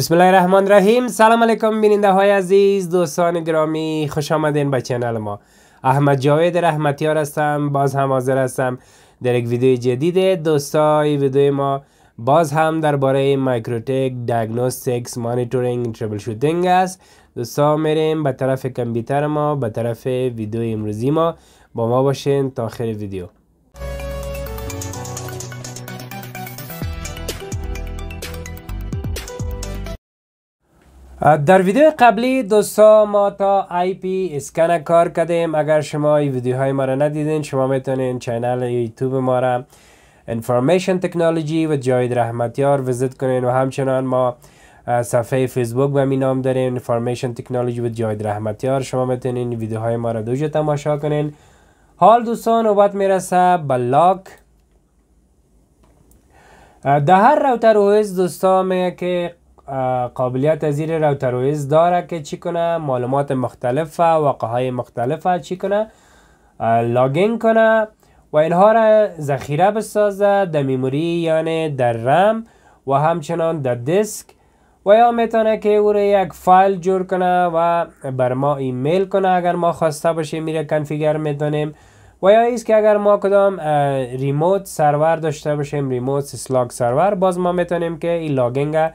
بسم الله الرحمن الرحیم سلام علیکم بیننده های عزیز دوستان گرامی خوش آمدین به چنل ما احمد جاوید رحمتیار هستم باز هم حاضر هستم در یک ویدیو جدید دوستای ویدیو ما باز هم درباره مایکروتک دیاگنوستیکس مانیتورینگ تربل شوتینگ است دوستا میریم به طرف کامپیوتر ما به طرف ویدیو امروزی ما با ما باشین تا آخر ویدیو در ویدیو قبلی دوستا ما تا آی پی اسکن کار کردیم اگر شما این ویدیوهای ما را ندیدین شما میتونین چینل یوتیوب ما را انفورمیشن تکنولوژی و جاید رحمتیار وزیت کنین و همچنان ما صفحه فیسبوک به نام داریم انفورمیشن تکنولوژی و جاید رحمتیار شما میتونین های ما را دوجه تماشا کنین حال دوستان نوبت میرسه به لاک در هر روتر اویز که قابلیت زیر روترویز داره که چی کنه معلومات مختلف و های مختلف چی کنه لاگین کنه و اینها را ذخیره بسازه در میموری یعنی در رم و همچنان در دیسک و یا میتونه که او را یک فایل جور کنه و بر ما ایمیل کنه اگر ما خواسته باشه میره کنفیگر میدانیم و یا ایست که اگر ما کدام ریموت سرور داشته باشیم ریموت سلاک سرور باز ما میتونیم که این لاگینگ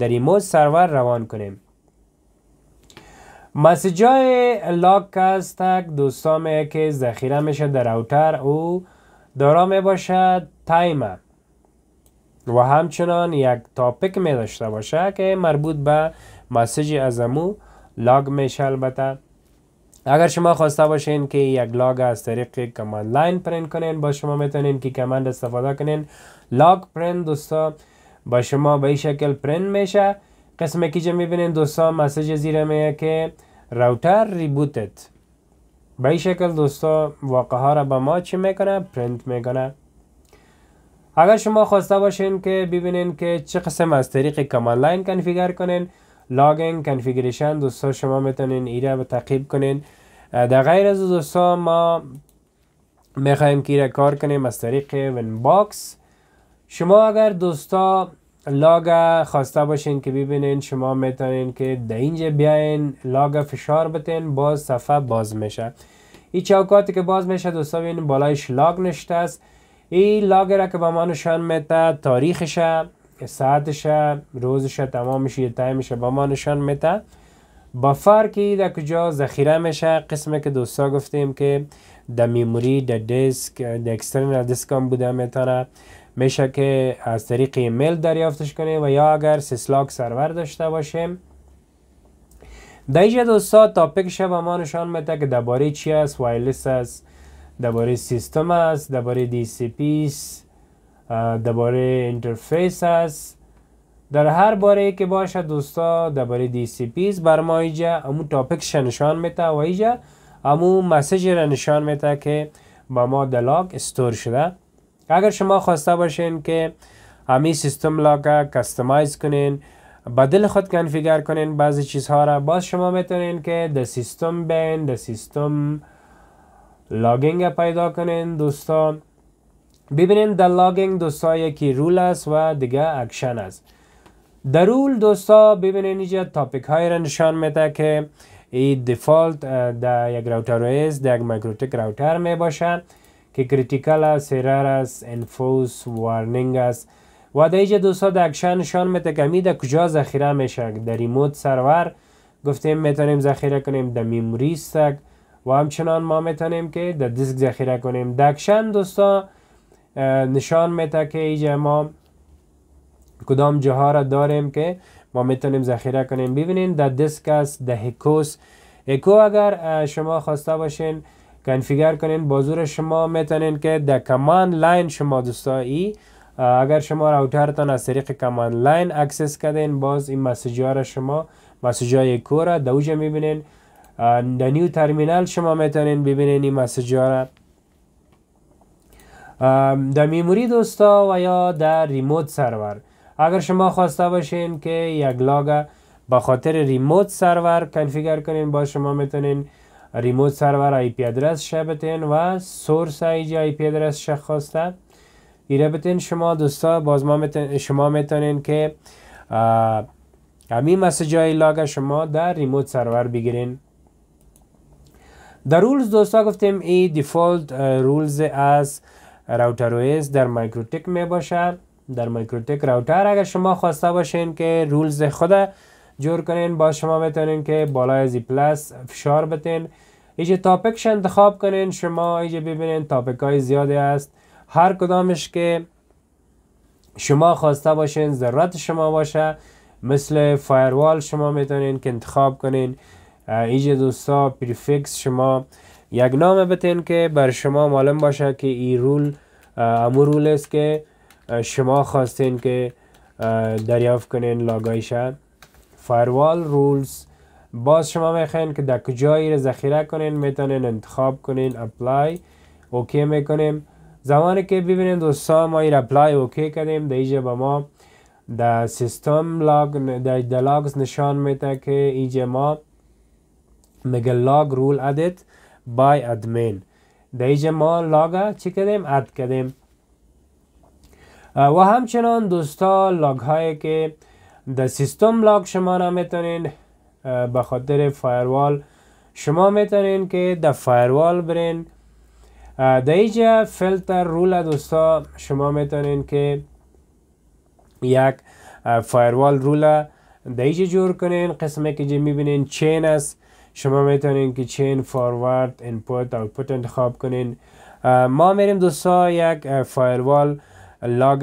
در ایموز سرور روان کنیم مسیج لاک کاستک دوستان که ذخیره میشه در راوتر او دارا می باشد تایمه و همچنان یک تاپک می داشته باشه که مربوط به مسیج از امو لاگ میشه البته اگر شما خواسته باشین که یک لاگ از طریق کماند لاین پرین کنین با شما میتونین که کماند استفاده کنین لاگ پرین دوستا با شما به این شکل پرند میشه قسمه که میبینین دوستان مسیج زیر میه که راوتر ریبوتت به این شکل دوستا واقع ها را به ما چی میکنه پرند میکنه اگر شما خواسته باشین که ببینین که چه قسم از طریق کمان لاین کنفیگر کنین لاگین کنفیگریشن دوستا شما میتونین ایره به تقیب کنین در غیر از دوستا ما میخوایم که را کار کنیم از طریق وین باکس شما اگر دوستا لاگ خواسته باشین که ببینین شما میتونین که در اینجا بیاین لاگ فشار بتین باز صفحه باز میشه این چوکاتی که باز میشه دوستا بین بالایش لاگ نشته است ای لاگ را که با ما نشان میده تاریخشه ساعتشه روزشه تمامش یه تایمشه با ما نشان میده با فرقی در کجا ذخیره میشه قسمه که دوستا گفتیم که در میموری در دیسک در اکسترنال دیسک هم بوده میتونه میشه که از طریق ایمیل دریافتش کنه و یا اگر سیسلاک سرور داشته باشیم در اینجا دوستا شد به ما نشان میده که درباره چی است وایلیس است درباره سیستم است درباره دی سی پیس درباره انترفیس است در هر باره که باشه دوستا درباره دی سی پیس بر ما اینجا امون شد نشان میده و اینجا امون مسیج را نشان میده که با ما دلاغ استور شده اگر شما خواسته باشین که همین سیستم لاکا کستمایز کنین بدل خود کنفیگر کنین بعضی چیزها را باز شما میتونین که در سیستم بین در سیستم لاگینگ پیدا کنین دوستان ببینین در لاگینگ دوستا یکی رول است و دیگه اکشن است در رول دوستا ببینین اینجا تاپیک های را نشان میده که ای دیفالت در یک راوتر اس در یک مایکروتک راوتر می باشه که کریتیکال سرارس انفوس است و دیجه دو اکشن شان در کجا ذخیره میشه در ریموت سرور گفتیم میتونیم زخیره کنیم در میموری سک و همچنان ما میتونیم که در دیسک زخیره کنیم در اکشن دوستا نشان میده که ایجا ما کدام جاها را داریم که ما میتونیم ذخیره کنیم ببینین در دیسک است در هکوس هکو اگر شما خواسته باشین کنفیگر کنین بازور شما میتونین که در کمان لاین شما دوستایی اگر شما راوترتان از طریق کمان لاین اکسس کردین باز این مسیج ها را شما مسیج های کورا دوجه میبینین در نیو ترمینال شما میتونین ببینین این مسیج ها را در میموری دوستا و یا در ریموت سرور اگر شما خواسته باشین که یک لاگ به خاطر ریموت سرور کنفیگر کنین باز شما میتونین سرور آی پی آدرس شبتین و سورس آی پی آی پی ایره بتین شما دوستا باز ما شما میتونین که همین مسیج های لاگ شما در ریموت سرور بگیرین در رولز دوستا گفتیم ای دیفالت رولز از راوتر اس در مایکروتک می باشه در مایکروتک راوتر اگر شما خواسته باشین که رولز خوده جور کنین با شما میتونین که بالای زی پلس فشار بتین ایجه تاپکش انتخاب کنین شما ایجه ببینین تاپک های زیادی است هر کدامش که شما خواسته باشین ضرورت شما باشه مثل فایروال شما میتونین که انتخاب کنین ایجه دوستا پریفکس شما یک نام بتین که بر شما معلوم باشه که ای رول امو رول است که شما خواستین که دریافت کنین لاگایشه فایروال رولز باز شما میخواین که در کجایی را ذخیره کنین میتونین انتخاب کنین اپلای اوکی میکنیم زمانی که ببینیم دوستان ما این اپلای اوکی کردیم در اینجا با ما در سیستم لاگ در دلاگز نشان میده که اینجا ما میگه لاگ رول ادیت بای ادمین در اینجا ما لاگ چی کردیم اد کردیم و همچنان دوستا لاگ هایی که در سیستم لاک شما نمیتونین به خاطر فایروال شما میتونین که در فایروال برین در اینجا فلتر رول دوستا شما میتونین که یک فایروال رول در اینجا جور کنین قسمه که جا میبینین چین است شما میتونین که چین فاروارد اینپوت اوپوت انتخاب کنین ما میریم دوستا یک فایروال لاگ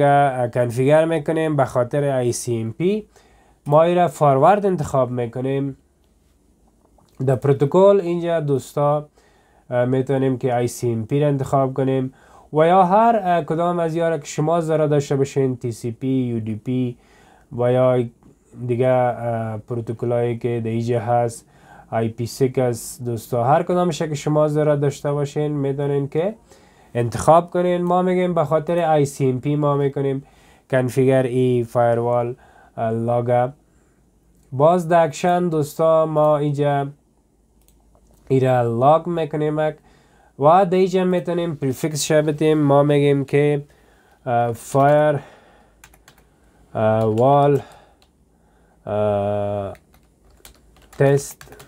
کنفیگر میکنیم به خاطر ICMP ما ایره فارورد انتخاب میکنیم در پروتکل اینجا دوستا میتونیم که ICMP را انتخاب کنیم و یا هر کدام از یاره که شما ذرا داشته باشین TCP, UDP و یا دیگه پروتکل که در ایجه هست IP6 هست دوستا هر کدامش که شما ذرا داشته باشین میدونین که انتخاب کنین ما میگیم به خاطر ICMP ما میکنیم کنفیگر ای فایروال اپ باز دکشن دوستا ما اینجا ایرا لاگ میکنیم و در میتونیم پریفیکس شبتیم ما میگیم که فایر وال تست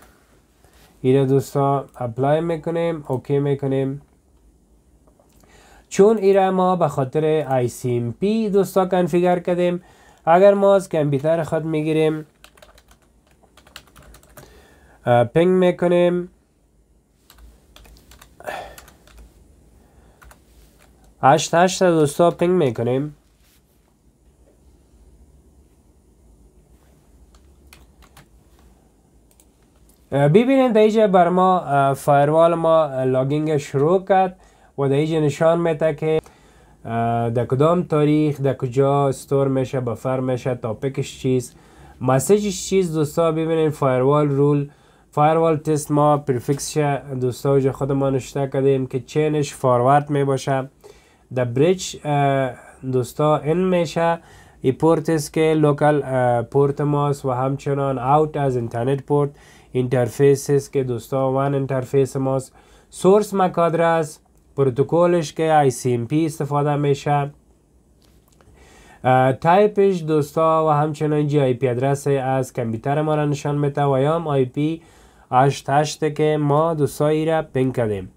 ایرا دوستا اپلای میکنیم اوکی میکنیم چون ایره ما به خاطر ICMP دوستا کنفیگر کردیم اگر ما از کمپیوتر خود میگیریم پینگ میکنیم هشت هشت دوستا پینگ میکنیم ببینید در اینجا بر ما فایروال ما لاگینگ شروع کرد و در اینجا نشان میده که در کدام تاریخ در کجا استور میشه بفر میشه تاپکش چیز مسیجش چیز دوستا ببینین فایروال رول فایروال تست ما پریفیکس دوستا اوجا خود ما نشته کردیم که چینش فاروارد می باشه در بریج دوستا این میشه ای پورت است که لوکل پورت ماست و همچنان اوت از اینترنت پورت انترفیس است که دوستا وان انترفیس ماست سورس مکادر است پروتکلش که ICMP استفاده میشه تایپش دوستا و همچنان جی آی پی ادرس از کمپیوتر ما را نشان میده و یا آی پی 88 که ما دوستایی را پین کردیم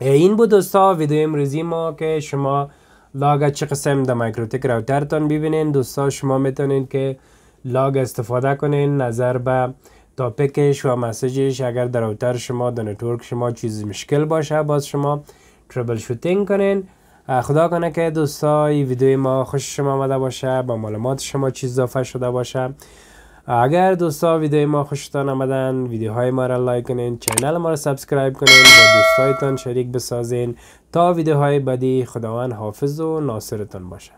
این بود دوستا ویدیو امروزی ما که شما لاگ چه قسم در مایکروتک تان ببینین دوستا شما میتونین که لاگ استفاده کنین نظر به تاپکش و مسیجش اگر در راوتر شما در نتورک شما چیزی مشکل باشه باز شما تربل شوتینگ کنین خدا کنه که دوستای ویدیوی ما خوش شما آمده باشه با معلومات شما چیز اضافه شده باشه اگر دوستا ویدیو ما خوشتان آمدن ویدیوهای ما را لایک کنین چینل ما را سابسکرایب کنین و دوستایتان شریک بسازین تا ویدیوهای بعدی خداوند حافظ و ناصرتان باشه